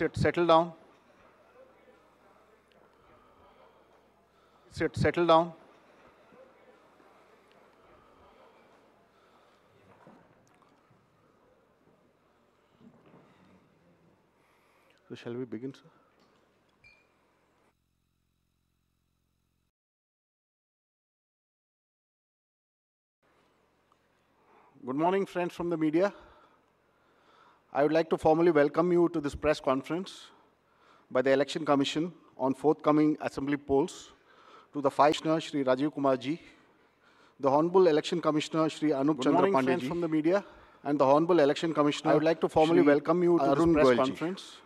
Sit, settle down. Sit, settle down. So shall we begin, sir? Good morning, friends from the media. I would like to formally welcome you to this press conference by the Election Commission on forthcoming assembly polls to the five Commissioner Shri Rajiv Kumar ji, the Honorable Election Commissioner Shri Anup Good Chandra Pandey ji, from the media, and the Honorable Election Commissioner. I would like to formally Shri welcome you to Arun this press Goyal conference. Ji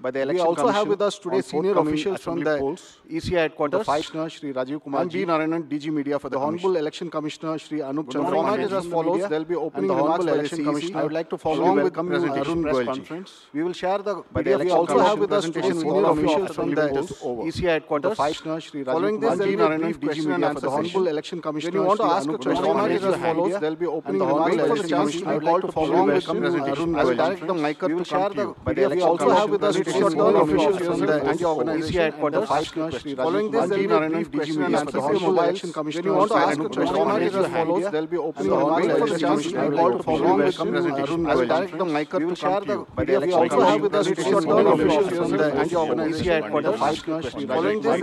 by the election We also have with us today senior officials from the polls. ECI headquarters. The Commissioner Shri Rajiv Kumar and B. Narayanan, DG Media for the, the Honorable Election Commissioner Shri Anup Chandra. The format is as follows. There will be opening remarks by Election Commissioner. I would like to follow along with Arun Goyalji. We will share the PDF. We also have with us today senior officials from the ECI headquarters. Following this, there will be brief question and answer Honorable Election Commissioner. Shri Anup Chandra. to format is as follows. There will be opening remarks by Election Commissioner. I would like to follow with Arun Goyalji. I will direct the mic to come to you. We also have with us shutdown officials of the anti-organization and the fight question. Following this, there will be brief question and answer session. Mobiles, when you want to ask a question, as follows. There will be open mic for the chance to be called for long question. I will direct the mic up to come to you. we also have with us shutdown officials of the anti-organization and the fight question. Following this,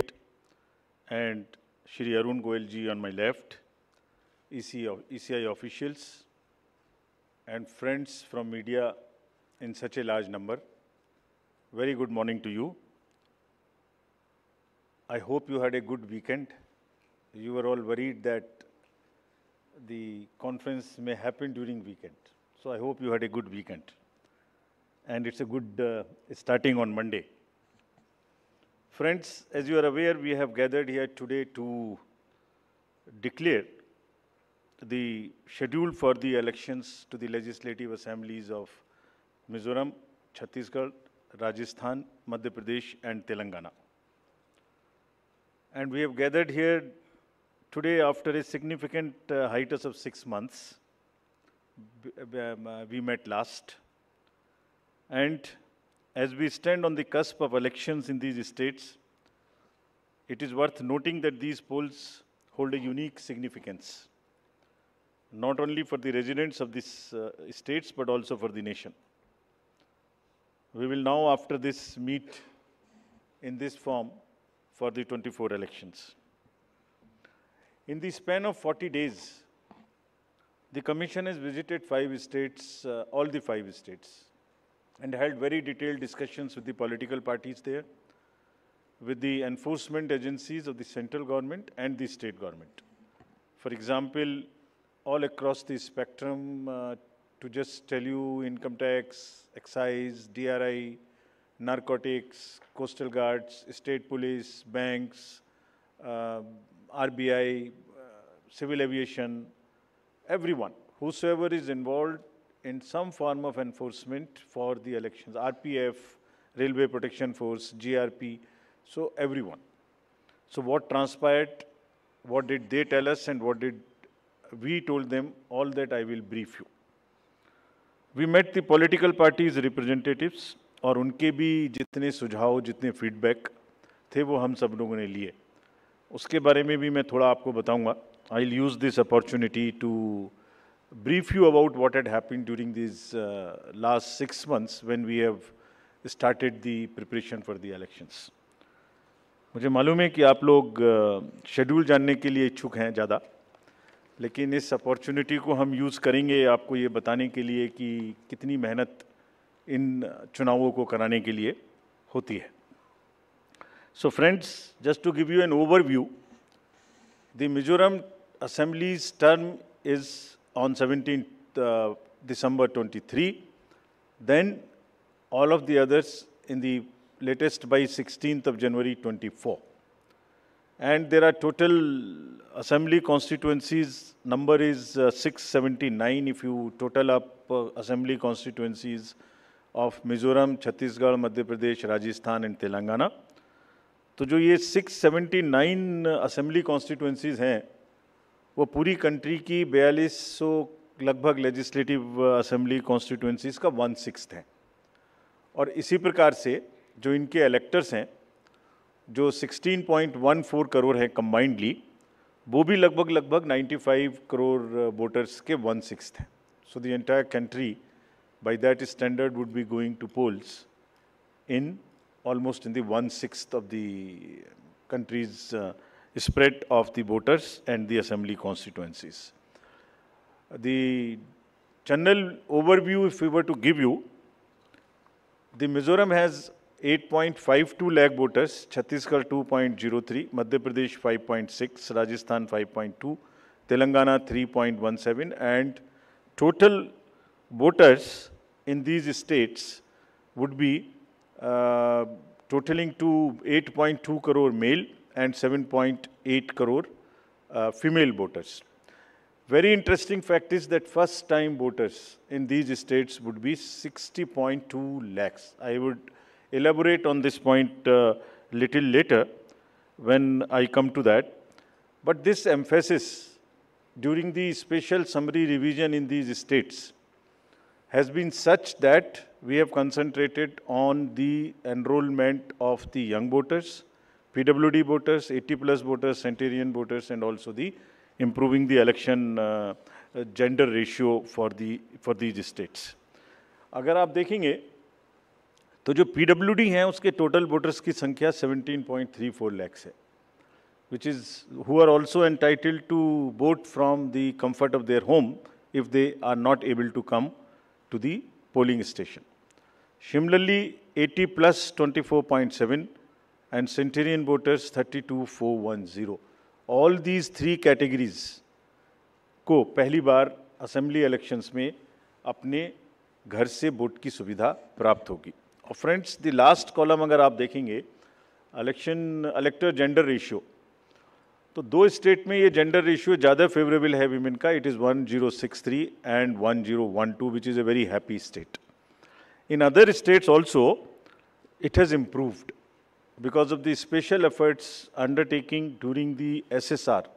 and Shri Arun Goelji on my left, ECI officials and friends from media in such a large number. Very good morning to you. I hope you had a good weekend. You were all worried that the conference may happen during weekend. So I hope you had a good weekend. And it's a good uh, starting on Monday. Friends, as you are aware, we have gathered here today to declare the schedule for the elections to the legislative assemblies of Mizoram, Chhattisgarh, Rajasthan, Madhya Pradesh and Telangana. And we have gathered here today after a significant uh, hiatus of six months. Um, uh, we met last. And as we stand on the cusp of elections in these states, it is worth noting that these polls hold a unique significance, not only for the residents of these uh, states, but also for the nation. We will now, after this, meet in this form for the 24 elections. In the span of 40 days, the Commission has visited five states, uh, all the five states, and held very detailed discussions with the political parties there, with the enforcement agencies of the central government and the state government. For example, all across the spectrum, uh, to just tell you income tax, excise, DRI, narcotics, coastal guards, state police, banks, uh, RBI, uh, civil aviation, everyone, whosoever is involved in some form of enforcement for the elections, RPF, Railway Protection Force, GRP, so everyone. So what transpired, what did they tell us and what did we told them, all that I will brief you. We met the political parties representatives और उनके भी जितने सुझाव जितने feedback थे वो हम सब लोगों ने लिए उसके बारे में भी मैं थोड़ा आपको बताऊंगा I will use this opportunity to brief you about what had happened during this last six months when we have started the preparation for the elections मुझे मालूम है कि आप लोग शेड्यूल uh, जानने के लिए इच्छुक हैं ज़्यादा लेकिन इस अपॉर्चुनिटी को हम यूज़ करेंगे आपको ये बताने के लिए कि कितनी मेहनत इन चुनावों को कराने के लिए होती है so friends just to give you an overview the Mizoram assembly's term is on seventeen December December 23. Then all of the in in latest by sixteen 16th January twenty 24. and there are total assembly constituencies number is uh, 679 if you total up uh, assembly constituencies of Mizoram, Chhattisgarh, Madhya Pradesh, Rajasthan and Telangana. to jo ye 679 assembly constituencies hain wo puri country ki 4200 lagbhag legislative assembly constituencies ka 1 six हैं aur isi prakar se jo inke electors hain जो 16.14 करोड़ है combinedly वो भी लगभग लगभग 95 crore voters uh, के one six हैं so the entire country by that standard would be going to polls in almost in then one six of the countries spread of the voters and the assembly constituencies दनल overview if you were to give you the Mizoram has 8.52 lakh voters, Chhattisgarh 2.03, Madhya Pradesh 5.6, Rajasthan 5.2, Telangana 3.17 and total voters in these states would be uh, totaling to 8.2 crore male and 7.8 crore uh, female voters. Very interesting fact is that first time voters in these states would be 60.2 lakhs. I would elaborate on this point uh, little later when I come to that. But this emphasis during the special summary revision in these states has been such that we have concentrated on the enrollment of the young voters, PWD voters, 80 plus voters, centenarian voters, and also the improving the election uh, uh gender ratio for, the, for these states. अगर आप देखेंगे तो जो P W D हैं उसके total voters की संख्या point three four lakhs है which is who are also entitled to vote from the comfort of their home if they are not able to come to the polling station similarly eighty plus twenty four point seven and centenarian voters thirty two one zero all these three categories को पहली बार assembly elections में अपने घर से vote की सुविधा प्राप्त होगी और फ्रेंड्स द लास्ट कॉलम अगर आप देखेंगे इलेक्शन इलेक्टर जेंडर रेशियो तो दो स्टेट में ये जेंडर रेशियो ज़्यादा फेवरेबल है वीमेन का it is one zero six three and one one zero two which is a very happy state in other states also improved because of the special efforts undertaking efforts the S S R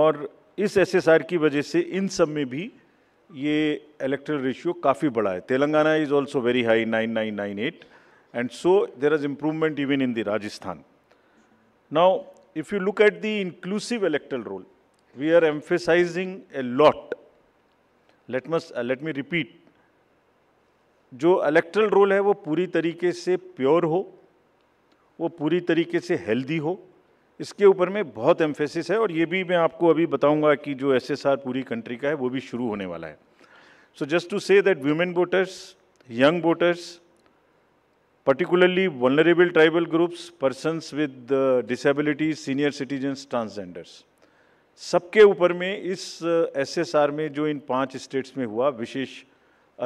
और इस are की वजह से इन सब में भी ये erectile ratio काफ़ी बड़ा है Telangana is also very high nine nine nine eight and so there is improvement even in the Rajasthan now if you look at the inclusive electoral roll we are emphasising a lot let us let me repeat जो electoral roll है वो पूरी तरीके से pure हो वो पूरी तरीके से हेल्दी हो इसके ऊपर में बहुत एम्फेसिस है और ये भी मैं आपको अभी बताऊंगा कि जो एस पूरी कंट्री का है वो भी शुरू होने वाला है so just to say that women voters young voters particularly vulnerable tribal groups persons with disabilities senior citizens transgenders सबके ऊपर में इस एसएसआर uh, में जो इन पांच स्टेट्स में हुआ विशेष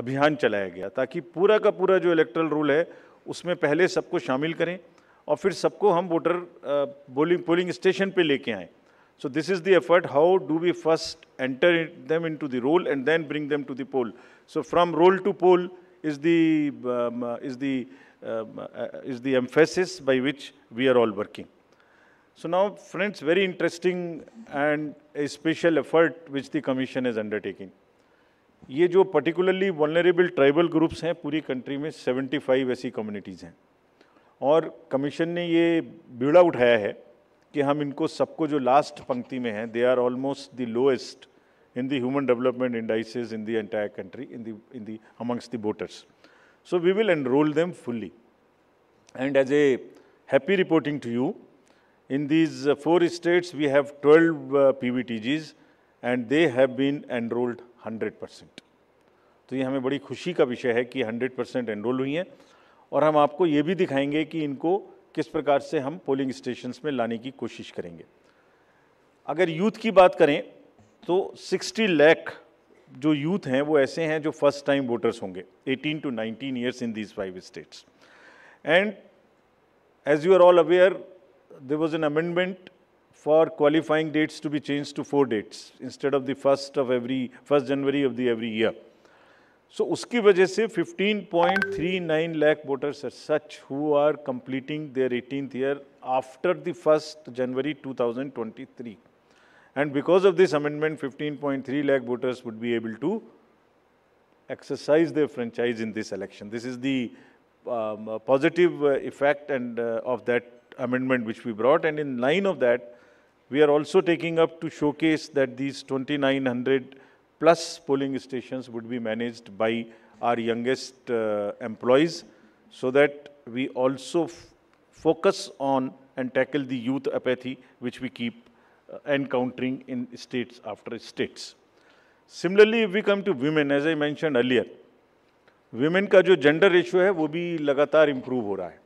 अभियान चलाया गया ताकि पूरा का पूरा जो इलेक्ट्रल रूल है उसमें पहले सबको शामिल करें और फिर सबको हम वोटर बोलिंग पोलिंग स्टेशन पे लेके आए so this is the effort how do we first enter them into the roll and then bring them to the poll so from roll to poll is the is the is the emphasis by which we are all working so now friends very interesting and a special effort which the commission is undertaking ये जो particularly vulnerable tribal groups हैं पूरी country में 75 ऐसी communities हैं और commission ने ये बीड़ा उठाया है कि हम इनको सबको जो लास्ट पंक्ति में है they are almost the lowest in the human development indices in the entire country in the in the amongst the voters so we will enrol them fully and as a happy reporting to you in these four states we have twelve P V T Gs and they have been enrolled hundred percent तो ये हमें बड़ी खुशी का विषय है कि hundred percent enrol हुई हैं और हम आपको ये भी दिखाएंगे कि इनको किस प्रकार से हम पोलिंग स्टेशंस में लाने की कोशिश करेंगे अगर यूथ की बात करें तो 60 लाख जो यूथ हैं वो ऐसे हैं जो फर्स्ट टाइम वोटर्स होंगे 18 to 19 years in these five states and as you are all aware there was an amendment for qualifying dates to be change to four dates instead of the first of every first January of the every year so so, उसकी वजह से 15.39 lakh voters are such who are completing their eighteen year after the first January two thousand twenty three and because of this amendment fifteen point three lakh voters would be able to exercise their franchise in this election this is the positive effect and of that amendment which we brought and in line of that we are also taking up to showcase that this twenty nine hundred plus polling stations would be managed by our youngest uh, employees so that we also focus on and tackle the youth apathy which we keep uh, encountering in states after states. Similarly, if we come to women, as I mentioned earlier, women का जो gender ratio है वो भी लगातार improve हो रहा है.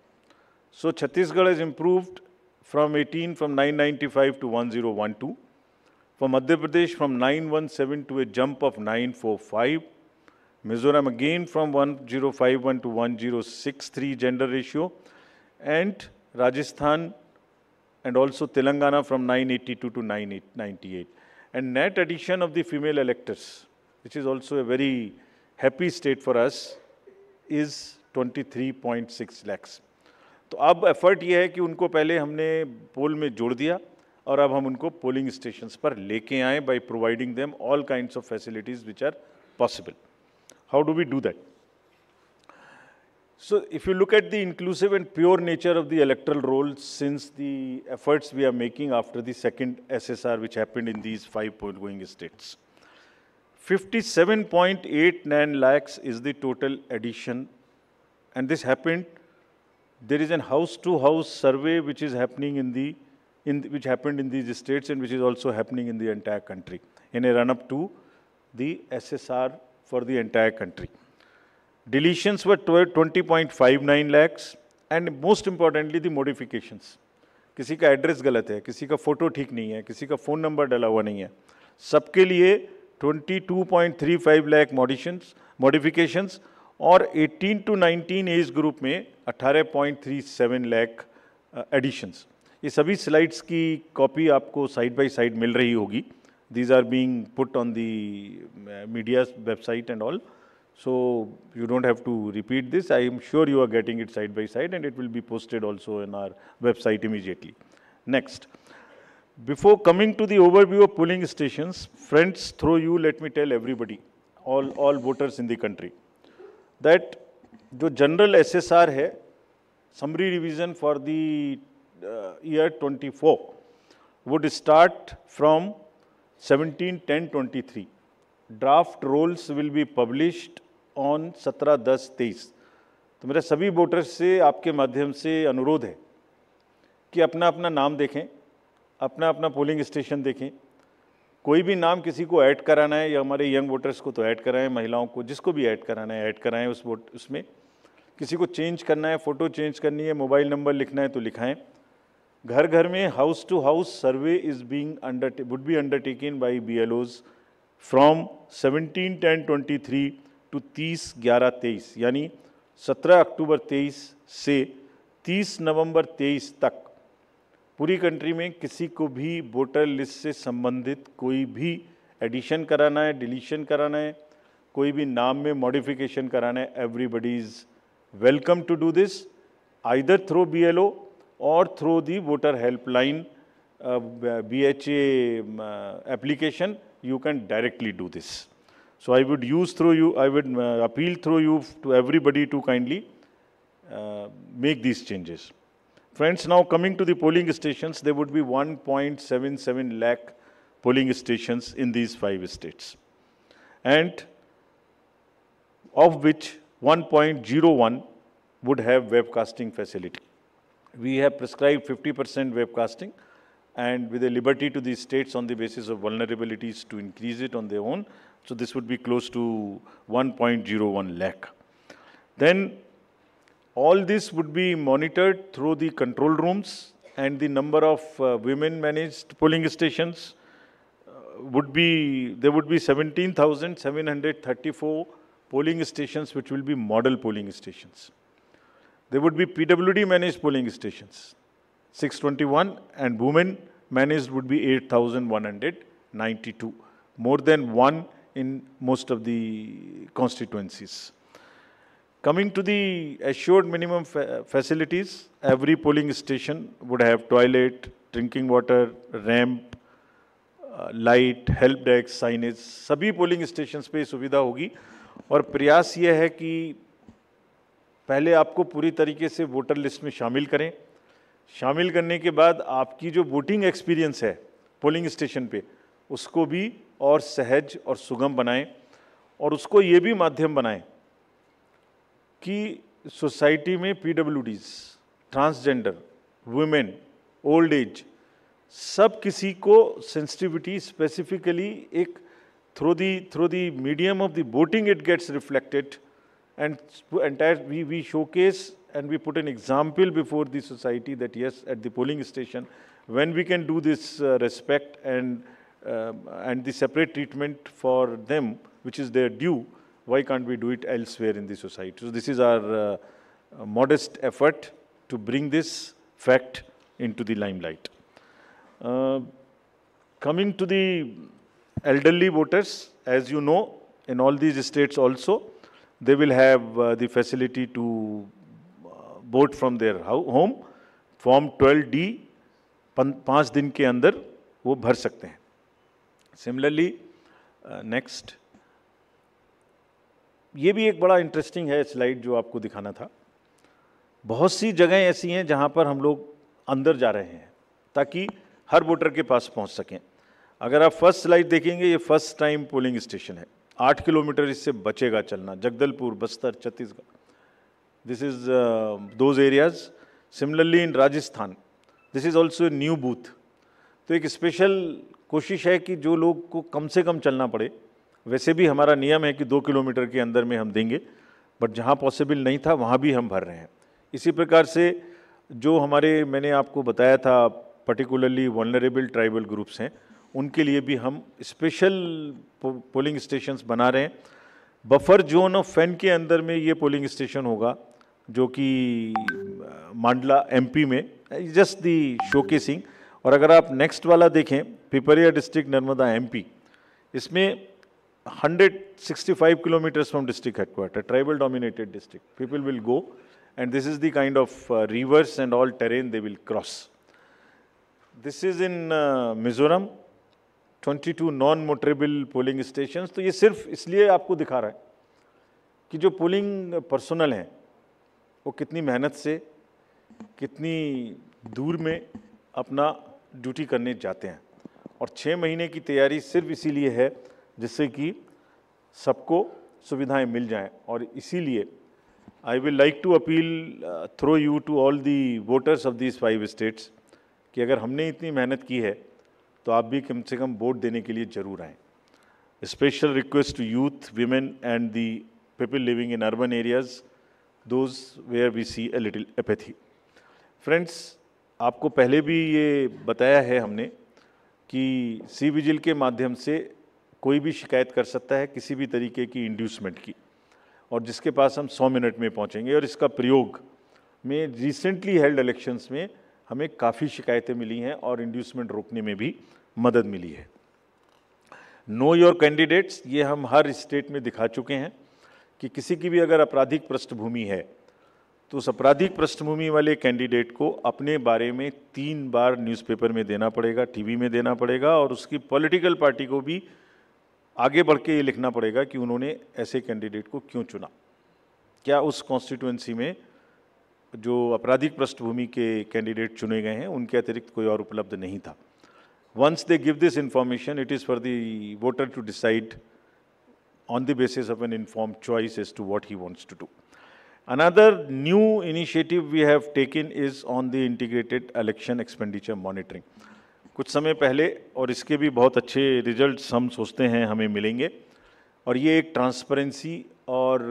So Chhattisgarh has improved from 18 from 995 to 1012. For Madhya Pradesh, from 917 to a jump of 945. Mizoram again from 1051 to 1063 gender ratio. And Rajasthan and also Telangana from 982 to 998. And net addition of the female electors, which is also a very happy state for us, is 23.6 lakhs. So, अब effort ये है कि उनको पहले हमने पोल in the poll. और अब हम उनको पोलिंग स्टेशंस पर लेके आएँ by providing them all kind of facilities which are possible how do we do that So if you look at the inclusive and pure nature of the electoral roll since the efforts we are making after the second SSR which happened in these five poll-going states, 57.89 lakhs is the total addition and this happened, there is an house-to-house -house survey which is happening in the in, which happened in these states and which is also happening in the entire country in a run-up to the SSR for the entire country. Deletions were 20.59 lakhs and most importantly the modifications. किसी का address गलत है किसी का photo ठीक नहीं है किसी का फ़ोन नंबर डाला हुआ नहीं है सबके लिए 22.35 lakh modifications, modifications, और 18 to 19 age group में 18.37 लाख uh, additions. ये सभी स्लाइड्स की कॉपी आपको साइड बाई साइड मिल रही होगी these are being put on the media website and all so you don't have to repeat this I am sure you are getting it side by side and it will be posted also in our website immediately next before coming to the view of polling station friends through you let me tell everybody all all voters in the country that जो general S S R है summary revision for the uh, year 24 would start from 17-10-23. Draft rolls will be published on 17-10-23. तो मेरा सभी voters से आपके माध्यम से अनुरोध है कि अपना अपना नाम देखें अपना अपना पोलिंग स्टेशन देखें कोई भी नाम किसी को ऐड कराना है या हमारे यंग वोटर्स को तो ऐड कराएं महिलाओं को जिसको भी ऐड कराना है ऐड कराएं उस वोट उसमें किसी को चेंज करना है फ़ोटो चेंज करनी है मोबाइल नंबर लिखना है तो लिखाएं घर घर में house to house survey is being under would be undertaken by BLOs from 17 twenty 23 to 30 ग्यारह 23 यानी 17 अक्टूबर 23 से 30 नवंबर 23 तक पूरी कंट्री में किसी को भी वोटर लिस्ट से संबंधित कोई भी एडिशन कराना है डिलीशन कराना है कोई भी नाम में मॉडिफिकेशन कराना है everybody is welcome to do this either through B L O or through the voter helpline uh, BHA um, uh, application, you can directly do this. So I would use through you, I would uh, appeal through you to everybody to kindly uh, make these changes. Friends, now coming to the polling stations, there would be 1.77 lakh polling stations in these five states. And of which 1.01 would have webcasting facility we have prescribed 50% webcasting and with a liberty to the states on the basis of vulnerabilities to increase it on their own. So this would be close to 1.01 lakh. Then all this would be monitored through the control rooms and the number of uh, women managed polling stations uh, would be, there would be 17,734 polling stations which will be model polling stations. There would be PWD managed polling stations, 621, and women managed would be 8,192, more than one in most of the constituencies. Coming to the assured minimum fa facilities, every polling station would have toilet, drinking water, ramp, light help desk signage सभी polling station पे सुविधा होगी और प्रयास ये है कि पहले आपको पूरी तरीके से वोटर लिस्ट में शामिल करें शामिल करने के बाद आपकी जो वोटिंग एक्सपीरियंस है पोलिंग स्टेशन पे उसको भी और सहज और सुगम बनाएं और उसको ये भी माध्यम बनाएं कि सोसाइटी में P transgender women old age सब किसी को सेंसिटिविटी स्पेसिफिकली एक through the through the medium of the voting it gets reflected and entire we, we showcase and we put an example before the society that yes, at the polling station, when we can do this uh, respect and, uh, and the separate treatment for them, which is their due, why can't we do it elsewhere in the society? So this is our uh, modest effort to bring this fact into the limelight. Uh, coming to the elderly voters, as you know, in all these states also, they will have uh, the facility to uh, boat from their home form 12D पाँच दिन के अंदर वो भर सकते हैं similarly next uh, ये भी एक बड़ा इंटरेस्टिंग है स्लाइड जो आपको दिखाना था बहुत सी जगहें ऐसी हैं जहाँ पर हम लोग अंदर जा रहे हैं ताकि हर वोटर के पास पहुँच सकें अगर आप फर्स्ट स्लाइड देखेंगे ये फर्स्ट टाइम पोलिंग स्टेशन है आठ किलोमीटर इससे बचेगा चलना Jagdalpur Bastar Chhattisgarh this is those areas similarly in Rajasthan this is also new booth तो एक स्पेशल कोशिश है कि जो लोग को कम से कम चलना पड़े वैसे भी हमारा नियम है कि दो किलोमीटर के अंदर में हम देंगे बट जहाँ पॉसिबल नहीं था वहाँ भी हम भर रहे हैं इसी प्रकार से जो हमारे मैंने आपको बताया था पर्टिकुलरली वनरेबल ट्राइबल ग्रुप्स हैं उनके लिए भी हम स्पेशल पोलिंग स्टेशंस बना रहे हैं बफर जोन ऑफ फैन के अंदर में ये पोलिंग स्टेशन होगा जो कि मांडला एमपी में जस्ट दी शोकेसिंग और अगर आप नेक्स्ट वाला देखें पिपरिया डिस्ट्रिक्ट नर्मदा एमपी इसमें 165 kilometres from district headquarter tribal dominated district people will go and this is the kind of rivers and all terrain they will cross this is in Mizoram 22 non motorable polling station तो ये सिर्फ इसलिए आपको दिखा रहा है कि जो पोलिंग पर्सनल हैं वो कितनी मेहनत से कितनी दूर में अपना ड्यूटी करने जाते हैं और छः महीने की तैयारी सिर्फ इसीलिए है जिससे कि सबको सुविधाएं मिल जाएं और इसीलिए I will like to appeal through you to all the voters of these five states कि अगर हमने इतनी मेहनत की है तो आप भी कम से कम वोट देने के लिए ज़रूर आएँ special request to youth women and the people living in urban areas those where we see a little apathy friends आपको पहले भी ये बताया है हमने कि सी विजिल के माध्यम से कोई भी शिकायत कर सकता है किसी भी तरीके की इंड्यूसमेंट की और जिसके पास हम 100 मिनट में पहुंचेंगे और इसका प्रयोग में रिसेंटली हेल्ड इलेक्शंस में हमें काफ़ी शिकायतें मिली हैं और इंड्यूसमेंट रोकने में भी मदद मिली है नो योर कैंडिडेट्स ये हम हर स्टेट में दिखा चुके हैं कि किसी की भी अगर आपराधिक पृष्ठभूमि है तो उस आपराधिक पृष्ठभूमि वाले कैंडिडेट को अपने बारे में तीन बार न्यूज़पेपर में देना पड़ेगा टीवी में देना पड़ेगा और उसकी पॉलिटिकल पार्टी को भी आगे बढ़ के ये लिखना पड़ेगा कि उन्होंने ऐसे कैंडिडेट को क्यों चुना क्या उस कॉन्स्टिट्यूंसी में जो आपराधिक पृष्ठभूमि के कैंडिडेट चुने गए हैं उनके अतिरिक्त कोई और उपलब्ध नहीं था Once they give this information, it is for the voter to decide on the basis of an informed choice as to what he wants to do. Another new initiative we have taken is on the integrated election expenditure monitoring. कुछ समय पहले और इसके भी बहुत अच्छे results हम सोचते हैं हमें मिलेंगे और ये एक ट्रांसपेरेंसी और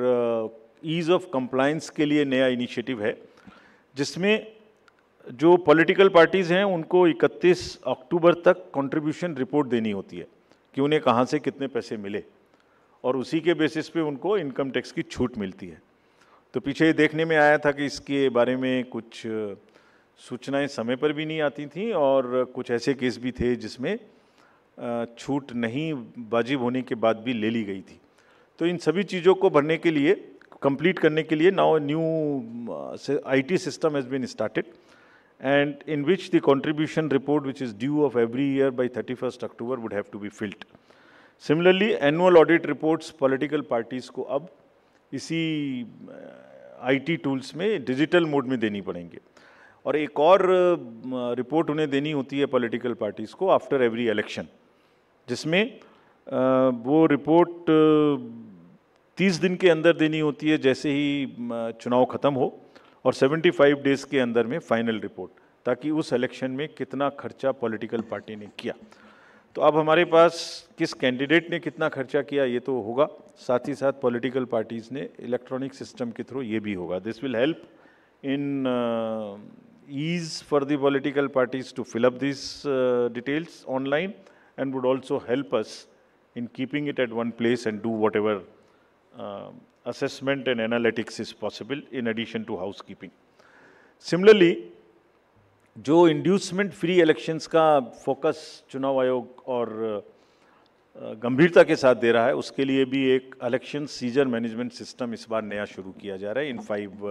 ईज़ ऑफ कंप्लायंस के लिए नया इनिशिएटिव है जिसमें जो पॉलिटिकल पार्टीज़ हैं उनको 31 अक्टूबर तक कंट्रीब्यूशन रिपोर्ट देनी होती है कि उन्हें कहाँ से कितने पैसे मिले और उसी के बेसिस पे उनको इनकम टैक्स की छूट मिलती है तो पीछे देखने में आया था कि इसके बारे में कुछ सूचनाएं समय पर भी नहीं आती थी और कुछ ऐसे केस भी थे जिसमें छूट नहीं वाजिब होने के बाद भी ले ली गई थी तो इन सभी चीज़ों को भरने के लिए कंप्लीट करने के लिए now new IT system has been started and in which the contribution report which is due of every year by 31st October would have to be filled. Similarly, annual audit reports political parties को अब इसी IT tools में digital mode में देनी पड़ेंगे और एक और report उन्हें देनी होती है political parties को after every election, जिसमें वो report 30 दिन के अंदर देनी होती है जैसे ही चुनाव ख़त्म हो और 75 डेज के अंदर में फाइनल रिपोर्ट ताकि उस इलेक्शन में कितना खर्चा पॉलिटिकल पार्टी ने किया तो अब हमारे पास किस कैंडिडेट ने कितना खर्चा किया ये तो होगा साथ ही साथ पॉलिटिकल पार्टीज़ ने इलेक्ट्रॉनिक सिस्टम के थ्रू ये भी होगा this will help in ease for the political parties to fill up these uh, details online and would also help us in keeping it at one place and do uh, assessment and analytics is possible in addition to housekeeping. Similarly, जो inducement free elections का focus चुनाव आयोग और गंभीरता के साथ दे रहा है उसके लिए भी एक इलेक्शन सीजर मैनेजमेंट सिस्टम इस बार नया शुरू किया जा रहा है इन फाइव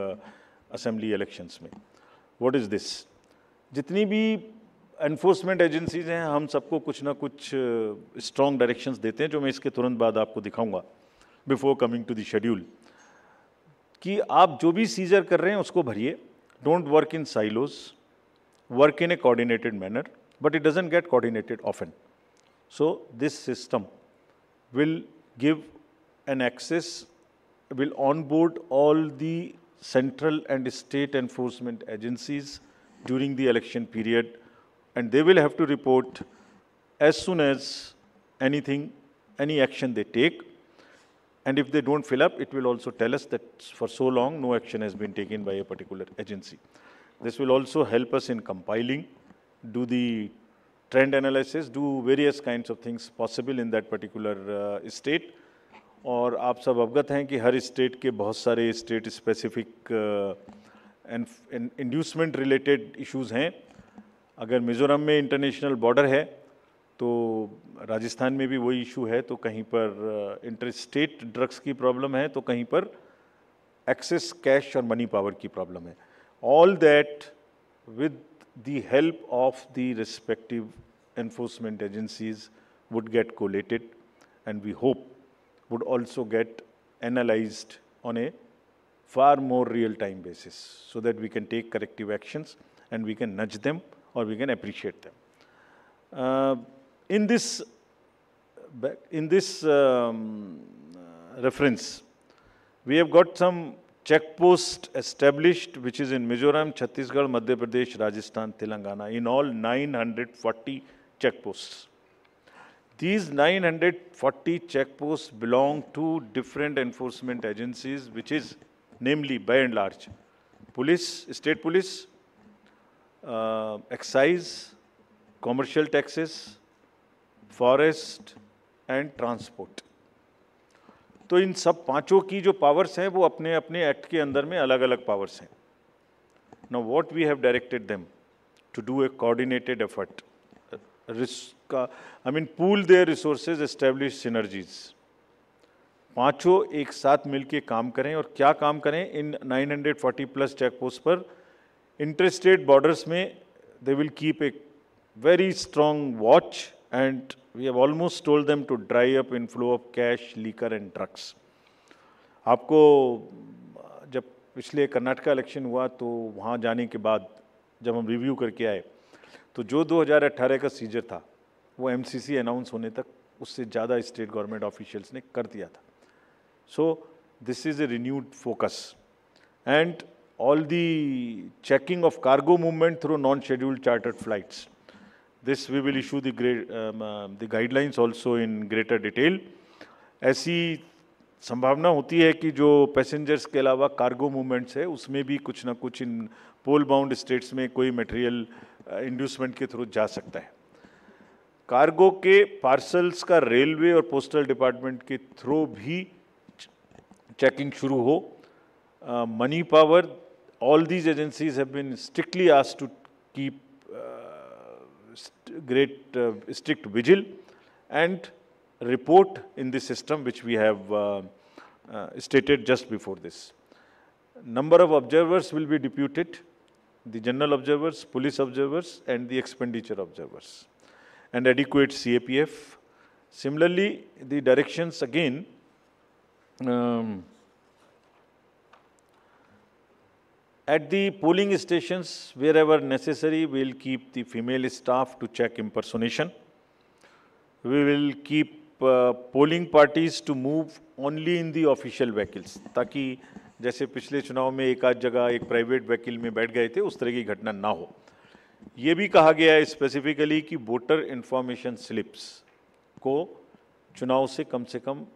असेंबली इलेक्शंस में व्हाट इज़ दिस जितनी भी एनफोर्समेंट एजेंसीज हैं हम सबको कुछ ना कुछ स्ट्रॉन्ग डायरेक्शंस देते हैं जो मैं इसके तुरंत बाद आपको दिखाऊँगा before coming to the schedule. कि आप जो भी सीजर कर रहे हैं उसको भरिए don't work in silos work in a coordinated manner but it doesn't get coordinated often so this system will give an access, will onboard all the central and state enforcement agencies during the election period, and they will have to report as soon as anything, any action they take. And if they don't fill up, it will also tell us that for so long, no action has been taken by a particular agency. This will also help us in compiling, do the trend analysis, do various kinds of things possible in that particular uh, state. Or, आप सब अवगत हैं कि हर state के state-specific state specific and inducement related issues हैं अगर मिज़ोरम में तो राजस्थान में भी वही इशू है तो कहीं पर इंटरस्टेट ड्रग्स की प्रॉब्लम है तो कहीं पर एक्सेस कैश और मनी पावर की प्रॉब्लम है all that with the help of the respective enforcement agencies would get collated and we hope would also get analyse on a far more real time basis so that we can take corrective actions and we can nudge them और we can appreciate them in this, in this um, reference, we have got some checkpost established, which is in Mizoram, Chhattisgarh, Madhya Pradesh, Rajasthan, Telangana, in all 940 checkposts. These 940 checkposts belong to different enforcement agencies, which is namely, by and large, police, state police, uh, excise, commercial taxes, forest and transport तो इन सब पांचों की जो powers हैं वो अपने अपने एक्ट के अंदर में अलग अलग पावर्स हैं now what we have directed them to do a coordinated effort का I mean pool their resources establish synergies पांचों एक साथ मिलके काम करें और क्या काम करें इन 940 प्लस चेक पोस्ट पर इंटरस्टेट बॉर्डर्स में they will keep a very strong watch and we have almost told them to dry up inflow of cash, liquor and drugs. aapko jab pichle karnataka election hua to wahan jaane ke baad jab hum review karke aaye to jo 2018 ka seizure tha wo mcc announce hone tak usse zyada state government officials ne kar diya tha so this is a renewed focus and all the checking of cargo movement through non-scheduled chartered flights. This we will issue the, great, um, uh, the guidelines also in greater detail. ऐसी संभावना होती है कि जो passengers के अलावा cargo movements है उसमें भी कुछ ना कुछ इन पोल बाउंड स्टेट्स में कोई मटेरियल इंड्यूसमेंट uh, के थ्रू जा सकता है कार्गो के पार्सल्स का रेलवे और पोस्टल डिपार्टमेंट के थ्रू भी चेकिंग शुरू हो money power all these agencies have been strictly asked to keep great uh, strict vigil and report in the system which we have uh, uh, stated just before this. Number of observers will be deputed, the general observers, police observers and the expenditure observers and adequate CAPF. Similarly, the directions again um, At the polling stations, wherever necessary, we will keep the female staff to check impersonation. We will keep uh, polling parties to move only in the official vehicles, ताकि जैसे पिछले चुनाव में एक आध जगह एक private वकील में बैठ गए थे उस तरह की घटना ना हो ये भी कहा गया है स्पेसिफिकली कि वोटर इन्फॉर्मेशन स्लिप्स को चुनाव से कम से कम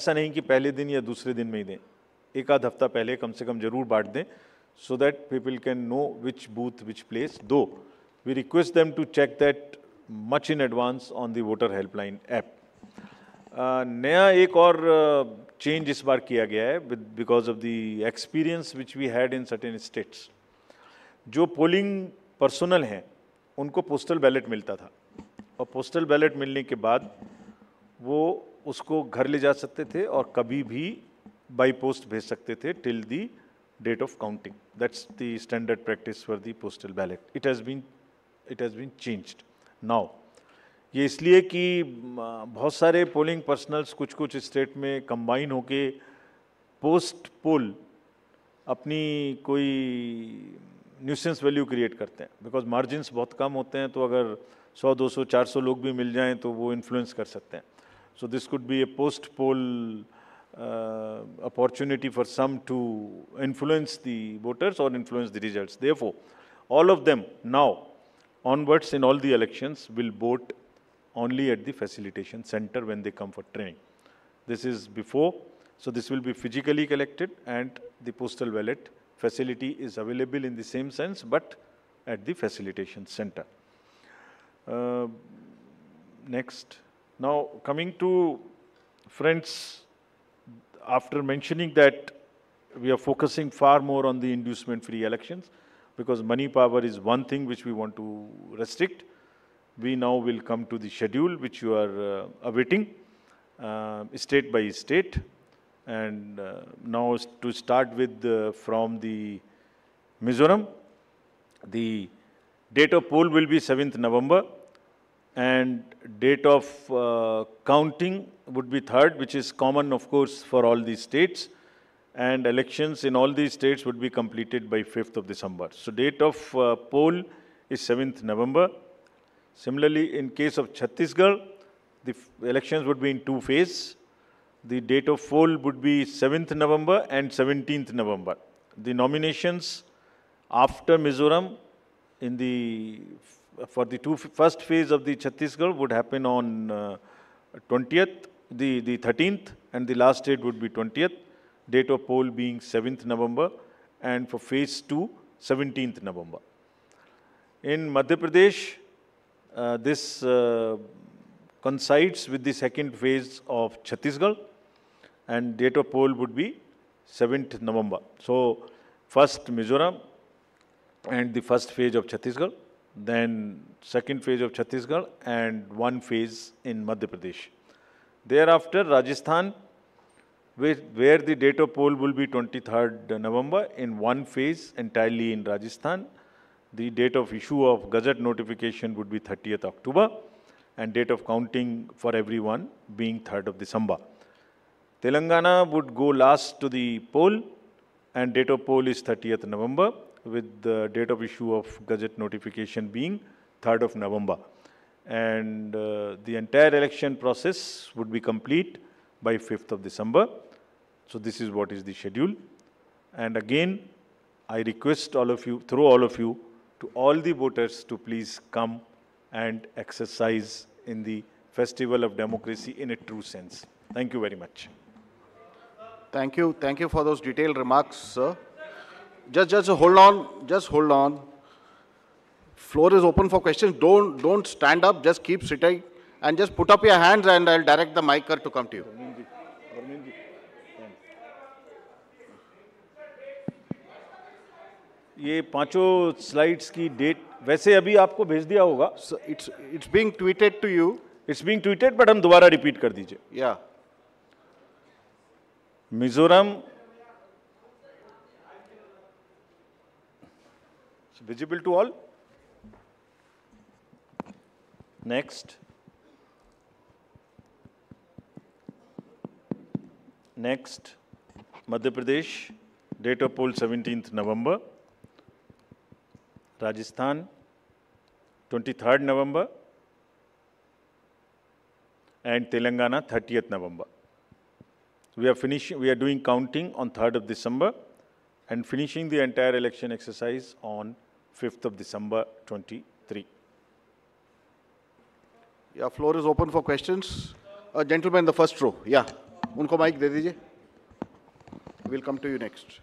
ऐसा नहीं कि पहले दिन या दूसरे दिन में ही दें एक आध हफ्ता पहले कम से कम जरूर बांट दें so that people can know which booth, which place, though we request them to check that much in advance on the voter helpline app. Uh, नया एक और चेंज uh, इस बार किया गया है because of the experience which we had in certain states जो polling personnel हैं उनको पोस्टल बैलेट मिलता था और पोस्टल बैलेट मिलने के बाद वो उसको घर ले जा सकते थे और कभी भी बाई पोस्ट भेज सकते थे till the date of counting. That's the standard practice for the postal ballot. It has been, it has been changed. Now, ये इसलिए कि बहुत सारे पोलिंग पर्सनल्स कुछ कुछ स्टेट में कंबाइन होके पोस्ट पोल अपनी कोई न्यूसेंस वैल्यू क्रिएट करते हैं बिकॉज मार्जिन्स बहुत कम होते हैं तो अगर 100, 200, 400 लोग भी मिल जाएं तो वो इन्फ्लुएंस कर सकते हैं so this could be a post poll uh, opportunity for some to influence the voters or influence the results. Therefore, all of them now onwards in all the elections will vote only at the facilitation center when they come for training. This is before, so this will be physically collected and the postal ballot facility is available in the same sense but at the facilitation center. Uh, next. Now coming to friends after mentioning that we are focusing far more on the inducement-free elections because money power is one thing which we want to restrict. We now will come to the schedule which you are uh, awaiting, uh, state by state. And uh, now to start with uh, from the Mizoram, the date of poll will be 7th November and date of uh, counting would be third, which is common, of course, for all these states. And elections in all these states would be completed by 5th of December. So date of uh, poll is 7th November. Similarly, in case of Chhattisgarh, the elections would be in two phases. The date of poll would be 7th November and 17th November. The nominations after Mizoram in the for the two first phase of the Chhattisgarh would happen on uh, 20th the, the 13th and the last date would be 20th, date of poll being 7th November and for phase 2, 17th November. In Madhya Pradesh, uh, this uh, coincides with the second phase of Chhattisgarh and date of poll would be 7th November. So, first Mizoram and the first phase of Chhattisgarh, then second phase of Chhattisgarh and one phase in Madhya Pradesh. Thereafter, Rajasthan, where the date of poll will be 23rd November in one phase entirely in Rajasthan. The date of issue of Gazette notification would be 30th October and date of counting for everyone being 3rd of December. Telangana would go last to the poll and date of poll is 30th November with the date of issue of Gazette notification being 3rd of November and uh, the entire election process would be complete by 5th of December. So this is what is the schedule. And again, I request all of you, through all of you, to all the voters to please come and exercise in the festival of democracy in a true sense. Thank you very much. Thank you. Thank you for those detailed remarks, sir. Just, just hold on. Just hold on. Floor is open for questions. Don't, don't stand up, just keep sitting and just put up your hands and I'll direct the micer to come to you. ये पांचों slides की date वैसे अभी आपको भेज दिया होगा it's it's being tweeted to you it's being tweeted but हम दोबारा रिपीट कर दीजिए या Mizoram visible to all Next. Next, Madhya Pradesh, date of poll 17th November. Rajasthan, 23rd November. And Telangana, 30th November. We are finishing, we are doing counting on 3rd of December and finishing the entire election exercise on 5th of December 23. या floor is open for question gentleman the first row या उनको mic दे दीजिए will come to you next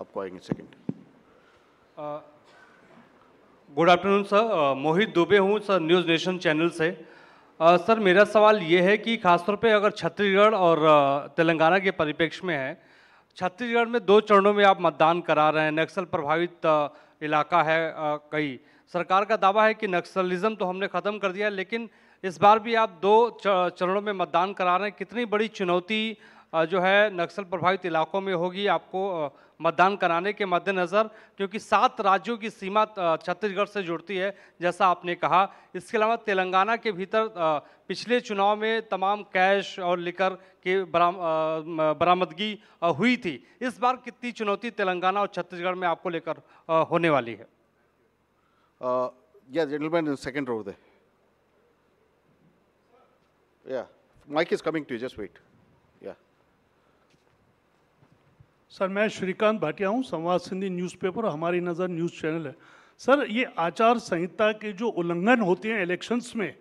आपको आएंगे second good afternoon sir Mohit Dubey हूँ sir News Nation channel से uh, sir मेरा सवाल ये है कि खासतौर पे अगर छत्तीसगढ़ और uh, तेलंगाना के परिप्रेक्ष्य में है छत्तीसगढ़ में दो चरणों में आप मतदान करा रहे हैं नक्सल प्रभावित uh, इलाका है uh, कई सरकार का दावा है कि नक्सलिज्म तो हमने ख़त्म कर दिया लेकिन इस बार भी आप दो चरणों में मतदान करा रहे हैं कितनी बड़ी चुनौती जो है नक्सल प्रभावित इलाकों में होगी आपको मतदान कराने के मद्देनज़र क्योंकि सात राज्यों की सीमा छत्तीसगढ़ से जुड़ती है जैसा आपने कहा इसके अलावा तेलंगाना के भीतर पिछले चुनाव में तमाम कैश और लेकर के बराम, बरामदगी हुई थी इस बार कितनी चुनौती तेलंगाना और छत्तीसगढ़ में आपको लेकर होने वाली है Uh, yeah, gentleman in the second row there. Yeah, mic is coming to you, just wait. Yeah. Sir मैं श्रीकांत भाटिया हूँ संवाद सिंधी न्यूज़पेपर हमारी नज़र न्यूज़ चैनल है सर ये आचार संहिता के जो उल्लंघन होते हैं इलेक्शंस में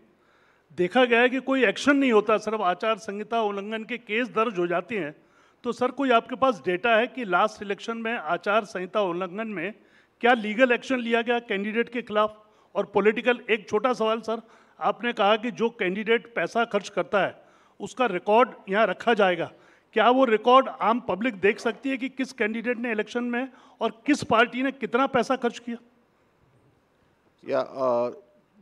देखा गया है कि कोई एक्शन नहीं होता सिर्फ आचार संहिता उल्लंघन के केस दर्ज हो जाते हैं तो सर कोई आपके पास डेटा है कि लास्ट इलेक्शन में आचार संहिता उल्लंघन में क्या लीगल एक्शन लिया गया कैंडिडेट के खिलाफ और पॉलिटिकल एक छोटा सवाल सर आपने कहा कि जो कैंडिडेट पैसा खर्च करता है उसका रिकॉर्ड यहाँ रखा जाएगा क्या वो रिकॉर्ड आम पब्लिक देख सकती है कि किस कैंडिडेट ने इलेक्शन में और किस पार्टी ने कितना पैसा खर्च किया या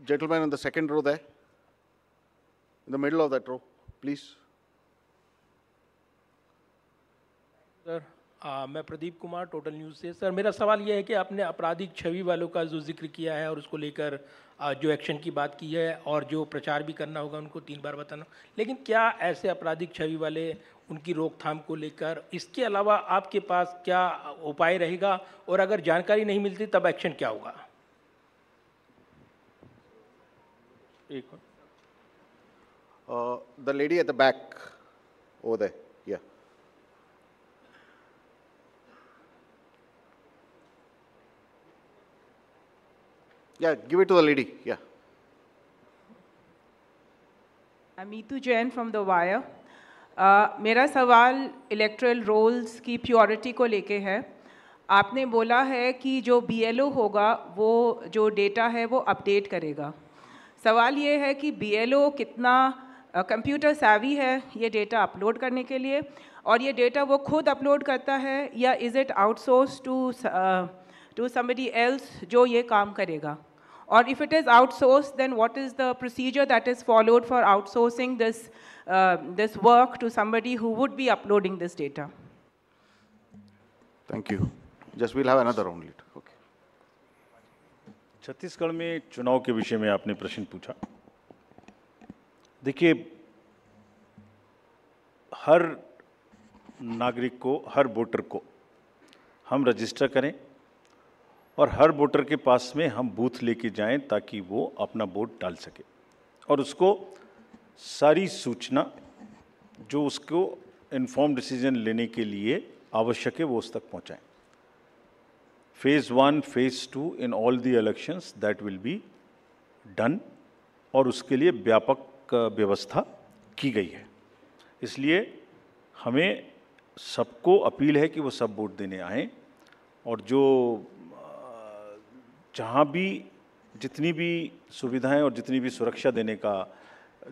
gentleman in the second row in the middle of that row please sir ah, मैं प्रदीप कुमार टोटल न्यूज़ से सर मेरा सवाल यह है कि आपने आपराधिक छवि वालों का जो जिक्र किया है और उसको लेकर जो एक्शन की बात की है और जो प्रचार भी करना होगा उनको तीन बार बताना लेकिन क्या ऐसे आपराधिक छवि वाले उनकी रोकथाम को लेकर इसके अलावा आपके पास क्या उपाय रहेगा और अगर जानकारी नहीं मिलती तब एक्शन क्या होगा एक the lady at the back ओ दे Yeah, give it to the lady. Yeah. I'm Jain from The Wire. Uh, मेरा सवाल इलेक्ट्रल रोल्स की प्योरिटी को लेके है आपने बोला है कि जो बीएलओ होगा वो जो डेटा है वो अपडेट करेगा सवाल ये है कि बीएलओ कितना कंप्यूटर सैवी है ये डेटा अपलोड करने के लिए और ये डेटा वो खुद अपलोड करता है या is it outsource to to someone else जो ये काम करेगा और if it is outsource then what is the procedure that is followed for outsourcing this this work to someone who would be uploading this data thank you just वील है छत्तीसगढ़ में चुनाव के विषय में आपने प्रश्न पूछा देखिए हर नागरिक को हर वोटर को हम रजिस्टर करें और हर वोटर के पास में हम बूथ लेके जाएं ताकि वो अपना वोट डाल सके और उसको सारी सूचना जो उसको इन्फॉर्म डिसीजन लेने के लिए आवश्यक है वो उस तक पहुँचाएँ phase one phase two in all the elections that will be done और उसके लिए व्यापक व्यवस्था की गई है इसलिए हमें सबको अपील है कि वो सब वोट देने आएँ और जो जहाँ भी जितनी भी सुविधाएं और जितनी भी सुरक्षा देने का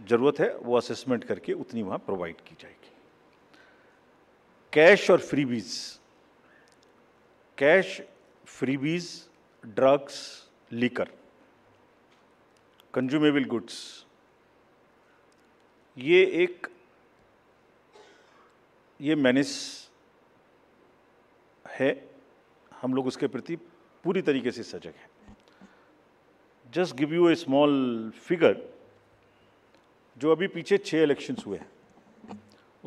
ज़रूरत है वो असेसमेंट करके उतनी वहाँ प्रोवाइड की जाएगी कैश और freebies cash freebies drugs liquor consumable goods ये एक ये मैनिस है हम लोग उसके प्रति पूरी तरीके से सजग है just give you a small figure जो अभी पीछे छः इलेक्शंस हुए हैं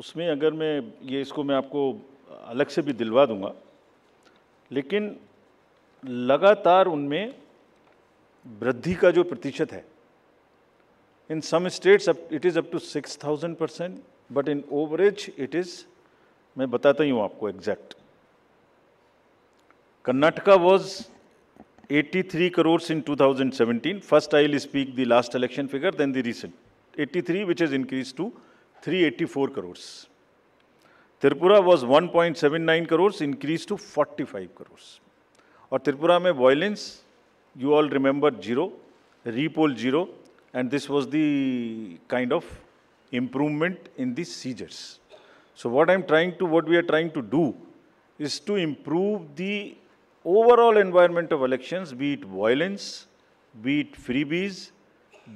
उसमें अगर मैं ये इसको मैं आपको अलग से भी दिलवा दूंगा लेकिन लगातार उनमें वृद्धि का जो प्रतिशत है in some states it is up to six thousand percent but in average it is मैं बताता ही हूँ आपको exact Karnataka was 83 crores in 2017. First, I will speak the last election figure, then the recent. 83, which has increased to 384 crores. Tirupura was 1.79 crores, increased to 45 crores. Or Tirupura, mein violence, you all remember zero, repoll zero, and this was the kind of improvement in these seizures. So what I'm trying to, what we are trying to do is to improve the overall environment of elections, be it violence, be it freebies,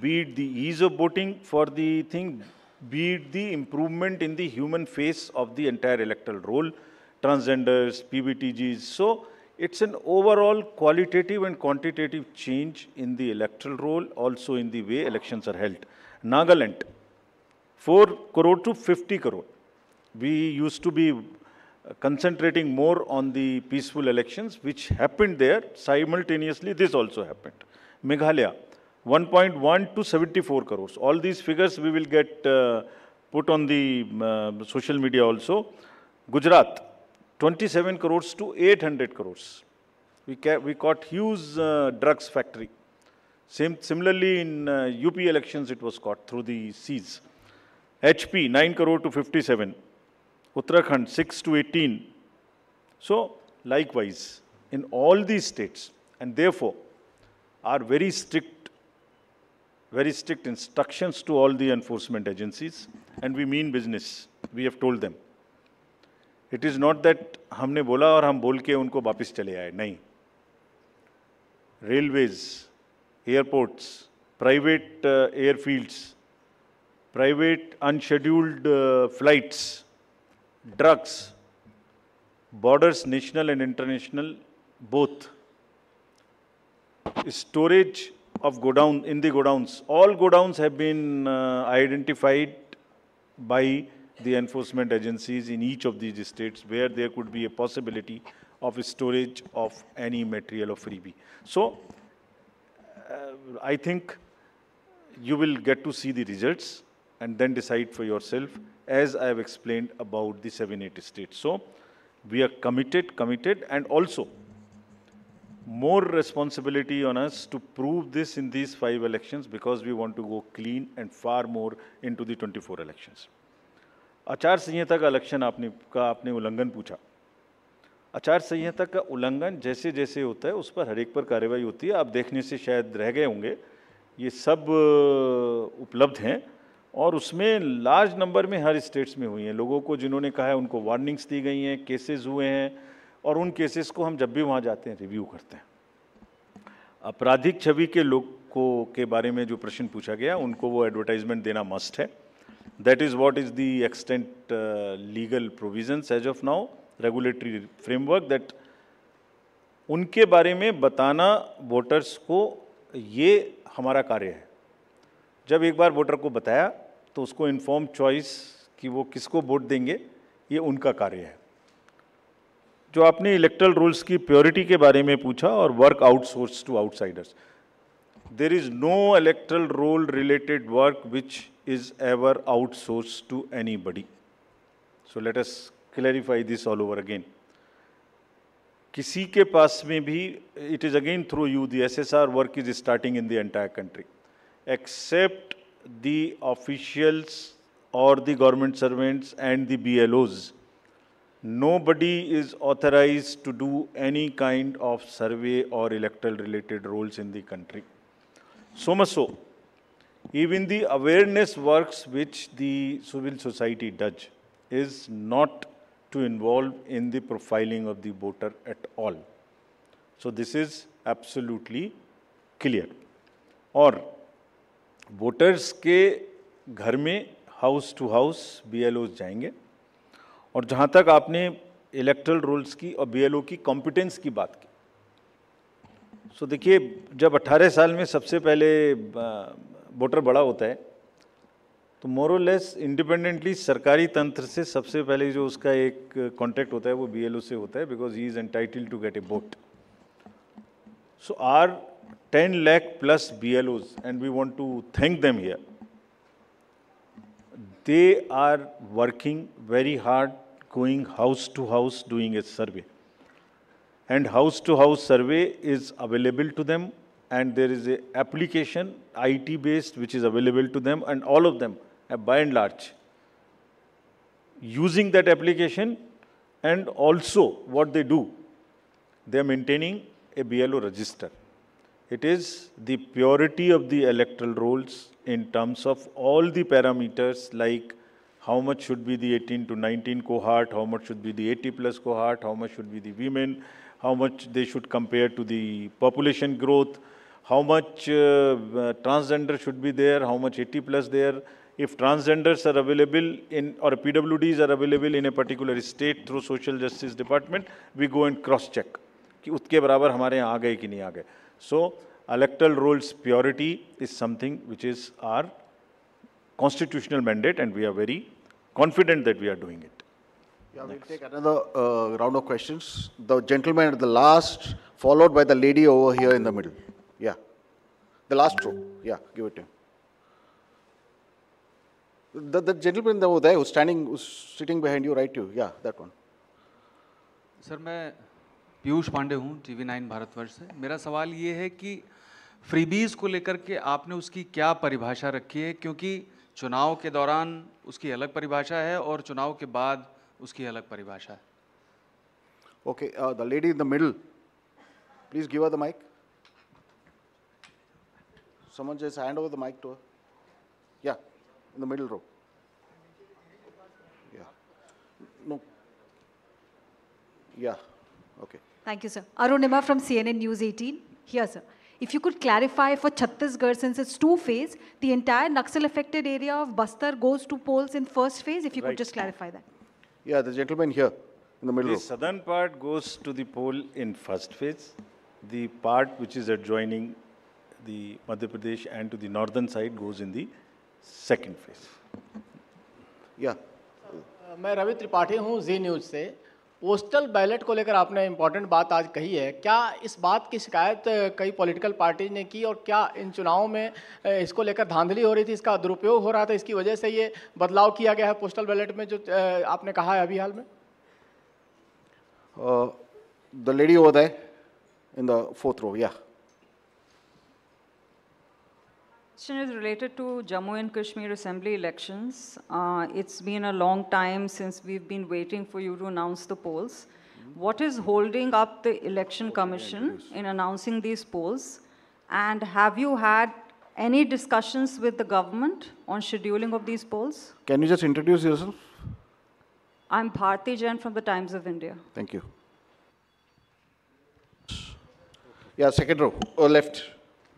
be it the ease of voting for the thing, be it the improvement in the human face of the entire electoral role, transgenders, PBTGs. So it's an overall qualitative and quantitative change in the electoral role, also in the way elections are held. Nagaland, 4 crore to 50 crore. We used to be concentrating more on the peaceful elections, which happened there simultaneously. This also happened. Meghalaya, 1.1 to 74 crores. All these figures we will get uh, put on the uh, social media also. Gujarat, 27 crores to 800 crores. We, we caught huge uh, drugs factory. Same, similarly, in UP uh, elections, it was caught through the seas. HP, 9 crore to 57. Uttarakhand 6 to 18. So likewise, in all these states, and therefore are very strict, very strict instructions to all the enforcement agencies, and we mean business. We have told them. It is not that that हमने बोला और हम बोल के उनको वापस चले आए नहीं railways airports private airfields private unscheduled flights drugs, borders national and international both, storage of godown in the godowns. All godowns have been uh, identified by the enforcement agencies in each of these states where there could be a possibility of storage of any material of freebie. So, uh, I think you will get to see the results. and then decide for yourself as I have explained about the 780 8 states. So we are committed, committed and also more responsibility on us to prove this in these five elections because we want to go clean and far more into the 24 elections. आचार संहिता का election आपने का आपने उल्लंघन पूछा आचार संहिता का उल्लंघन जैसे जैसे होता है उस पर हर एक पर कार्रवाई होती है आप देखने से शायद रह गए होंगे ये सब उपलब्ध हैं और उसमें लार्ज नंबर में हर स्टेट्स में हुई हैं लोगों को जिन्होंने कहा है उनको वार्निंग्स दी गई हैं केसेस हुए हैं और उन केसेस को हम जब भी वहाँ जाते हैं रिव्यू करते हैं आपराधिक छवि के लोग को के बारे में जो प्रश्न पूछा गया उनको वो एडवर्टाइजमेंट देना मस्ट है that is what is the extent legal provisions as of now regulatory framework that उनके बारे में बताना वोटर्स को ये हमारा कार्य है जब एक बार वोटर को बताया तो उसको इन्फॉर्म चॉइस कि वो किसको वोट देंगे ये उनका कार्य है जो आपने इलेक्ट्रल रूल्स की प्योरिटी के बारे में पूछा और work outsource to outsiders is no electoral electoral related work which is ever outsource to anybody so let us clarify this all over again किसी के पास में भी it is again through you the S S R work is starting in the entire country except the officials or the government servants and the BLOs. Nobody is authorized to do any kind of survey or electoral related roles in the country. So much so, even the awareness works which the civil society does is not to involve in the profiling of the voter at all. So this is absolutely clear. Or voters के घर में house to house BLO जाएंगे और जहाँ तक आपने erectile roles की और बीएलओ की कॉम्पिटेंस की बात की सो so, देखिए जब 18 साल में सबसे पहले वोटर बड़ा होता है तो मोरोलेस इंडिपेंडेंटली सरकारी तंत्र से सबसे पहले जो उसका एक कॉन्टैक्ट होता है वो बीएलओ से होता है because he is entitle to get a vote So our 10 lakh plus BLOs, and we want to thank them here. They are working very hard, going house to house doing a survey. And house to house survey is available to them and there is a application IT based which is available to them and all of them uh, by and large using that application and also what they do they are maintaining a BLO register. It is the purity of the electoral rolls in terms of all the parameters like how much should be the 18 to 19 cohort, how much should be the 80 plus cohort, how much should be the women, how much they should compare to the population growth, how much uh, uh, transgender should be there, how much 80 plus there. If transgenders are available in or PWDs are available in a particular state through social justice department, we go and cross check. कि उसके बराबर हमारे यहाँ आ गए कि नहीं आ गए सो electoral rules purity is something which is our constitutional mandate and we are very confident that we are doing it. Yeah, Next. we'll take another uh, round of questions. The gentleman at the last, followed by the lady over here in the middle. Yeah. The last row. Yeah, give it to him. The, the gentleman over there who's standing, who's sitting behind you, right you. Yeah, that one. Sir, मैं पीयूष पांडे हूँ TV nine Bharatvarsh से मेरा सवाल ये है कि freebies को लेकर के आपने उसकी क्या परिभाषा रखी है क्योंकि चुनाव के दौरान उसकी अलग परिभाषा है और चुनाव के बाद उसकी अलग परिभाषा है okay the lady in the middle please give a the mic समझ just hand over the mic to her. Yeah, in the middle row. Yeah. Thank you, sir. Arunima from CNN News 18. Here, sir. If you could clarify for Chhattisgarh, since it's two phase, the entire Naxal affected area of Bastar goes to polls in first phase. If you right. could just clarify that. Yeah, the gentleman here in the middle. The southern part goes to the poll in first phase. The part which is adjoining the Madhya Pradesh and to the northern side goes in the second phase. Yeah. Uh, मैं Ravi Tripathi हूँ Zee News से postal ballot को लेकर आपने important बात आज कही है क्या इस बात की शिकायत कई पॉलिटिकल पार्टीज ने की और क्या इन चुनावों में इसको लेकर धांधली हो रही थी इसका दुरुपयोग हो रहा था इसकी वजह से ये बदलाव किया गया है पोस्टल बैलेट में जो आपने कहा है अभी हाल में द लेडी ओ दिन द फोर्थ रो या question is related to Jammu and Kashmir Assembly elections. Uh, it's been a long time since we've been waiting for you to announce the polls. Mm -hmm. What is holding up the Election Commission in announcing these polls? And have you had any discussions with the government on scheduling of these polls? Can you just introduce yourself? I'm Bharti Jain from the Times of India. Thank you. Yeah, second row, or left.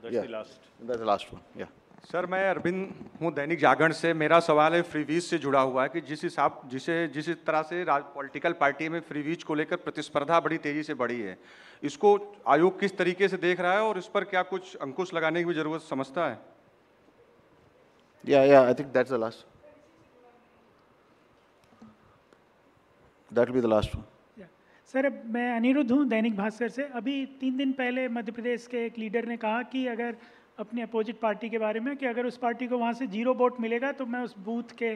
That's yeah. the last. The last one या sir मैं अरविंद हूँ दैनिक जागरण से मेरा सवाल है freebies से जुड़ा हुआ है कि जिस हिसाब जिसे जिस तरह से पॉलिटिकल पार्टी में फ्रीवीज को लेकर प्रतिस्पर्धा बड़ी तेजी से बढ़ी है इसको आयोग किस तरीके से देख रहा है और इस पर क्या कुछ अंकुश लगाने की जरूरत समझता है या या I think that's the last that be the last sir मैं अनिरुद्ध हूँ दैनिक भास्कर से अभी तीन दिन पहले मध्य प्रदेश के एक लीडर ने कहा कि अगर अपनी अपोजिट पार्टी के बारे में कि अगर उस पार्टी को वहाँ से जीरो वोट मिलेगा तो मैं उस बूथ के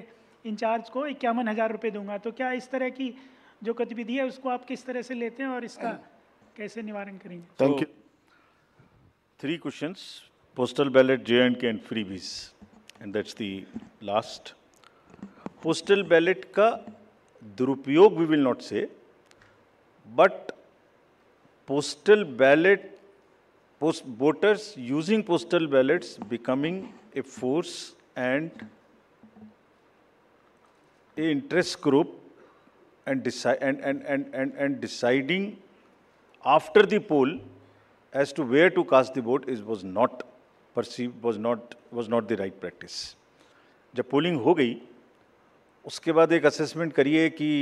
इंचार्ज को इक्यावन हज़ार रुपये दूंगा तो क्या इस तरह की जो गतिविधि है उसको आप किस तरह से लेते हैं और इसका कैसे निवारण करेंगे thank you three question postal ballot J and K and freebies and that's the last postal ballot का दुरुपयोग we will not say but postal ballot Post voters using postal ballots becoming a force and a interest group and, decide, and, and, and, and, and deciding after the poll as to where to cast the vote is, was not perceived, was not, was not the right practice. जब polling हो गई उसके बाद एक assessment करिए कि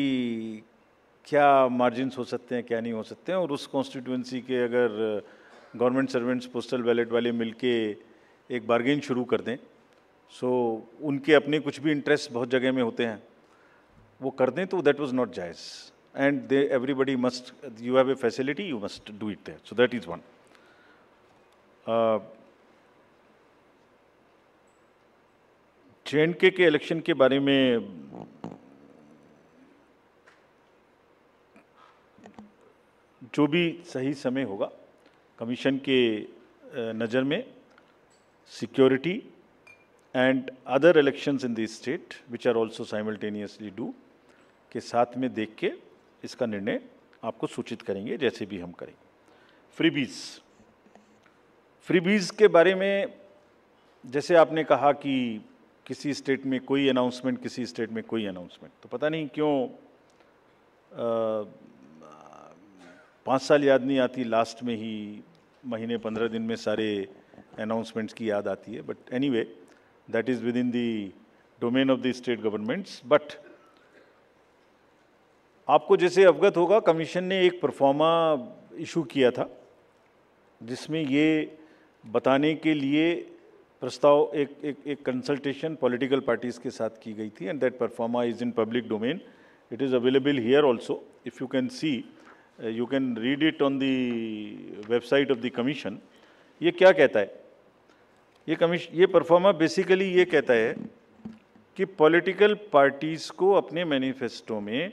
क्या margins हो सकते हैं क्या नहीं हो सकते हैं और उस कॉन्स्टिट्यूंसी के अगर गवर्नमेंट सर्वेंट्स पोस्टल बैलेट वाले मिलके एक बार्गेन शुरू कर दें सो so, उनके अपने कुछ भी इंटरेस्ट बहुत जगह में होते हैं वो कर दें तो दैट वॉज नॉट जायज़ and they everybody must you have a facility you must do it that so that is one J and K के इलेक्शन के बारे में जो भी सही समय होगा कमीशन के नज़र में security and other elections in the state which are also simultaneously due के साथ में देख के इसका निर्णय आपको सूचित करेंगे जैसे भी हम करेंगे फ्रीबीज फ्रीबीज के बारे में जैसे आपने कहा कि किसी स्टेट में कोई अनाउंसमेंट किसी स्टेट में कोई अनाउंसमेंट तो पता नहीं क्यों आ, पाँच साल याद नहीं आती लास्ट में ही महीने पंद्रह दिन में सारे अनाउंसमेंट्स की याद आती है but anyway that is within the domain of the state governments but आपको जैसे अवगत होगा कमीशन ने एक परफॉर्मा इशू किया था जिसमें ये बताने के लिए प्रस्ताव एक एक एक कंसल्टेशन पॉलिटिकल पार्टीज़ के साथ की गई थी and that proforma is in public domain it is available here also if you can see you can read it on the website of the commission ये क्या कहता है ये कमीश ये परफॉर्मर बेसिकली ये कहता है कि पॉलिटिकल पार्टीज़ को अपने मैनिफेस्टो में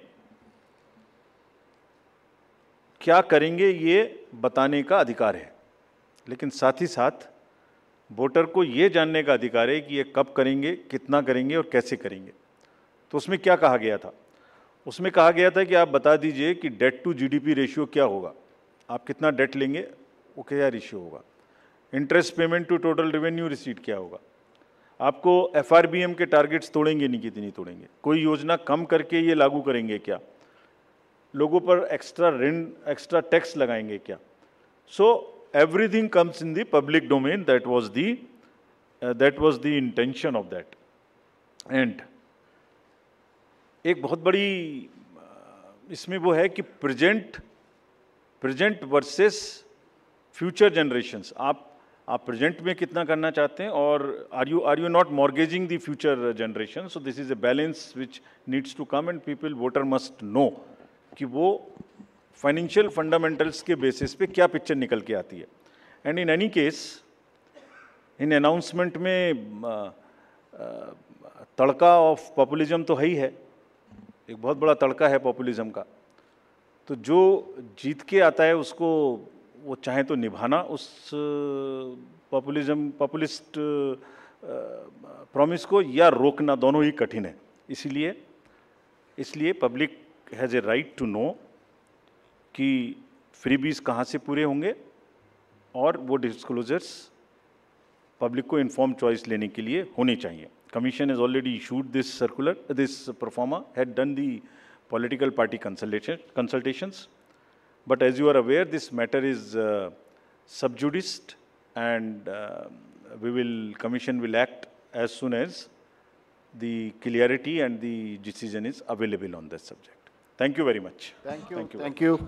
क्या करेंगे ये बताने का अधिकार है लेकिन साथ ही साथ वोटर को ये जानने का अधिकार है कि ये कब करेंगे कितना करेंगे और कैसे करेंगे तो उसमें क्या कहा गया था उसमें कहा गया था कि आप बता दीजिए कि डेट टू जीडीपी रेशियो क्या होगा आप कितना डेट लेंगे वो क्या रेशियो होगा interest payment to total revenue receipt क्या होगा आपको एफ के टारगेट्स तोड़ेंगे नहीं कितनी तोड़ेंगे कोई योजना कम करके ये लागू करेंगे क्या लोगों पर एक्स्ट्रा ऋण एक्स्ट्रा टैक्स लगाएंगे क्या so everything comes in public public domain that was the that was the intention of that and एक बहुत बड़ी इसमें वो है कि present present versus future generation आप आप प्रेजेंट में कितना करना चाहते हैं और are you are you not mortgaging the future generation so this is a balance which needs to come and people voter must know कि वो फाइनेंशियल फंडामेंटल्स के बेसिस पे क्या पिक्चर निकल के आती है and in any case in announcement में तड़का ऑफ पॉपुलिज्म तो है ही है एक बहुत बड़ा तड़का है पॉपुलिज्म का तो जो जीत के आता है उसको वो चाहे तो निभाना उस पॉपुलिज्म पॉपुलिस्ट प्रॉमिस को या रोकना दोनों ही कठिन है इसीलिए इसलिए public has a right to know कि फ्री बीज कहाँ से पूरे होंगे और वो डिस्क्लोजर्स पब्लिक को इन्फॉर्म चॉइस लेने के लिए होने चाहिए Commission has already issued this circular, this performer had done the political party consultation, consultations. But as you are aware, this matter is uh, sub judice and uh, we will, Commission will act as soon as the clarity and the decision is available on that subject. Thank you very much. Thank you. Thank you. Thank you.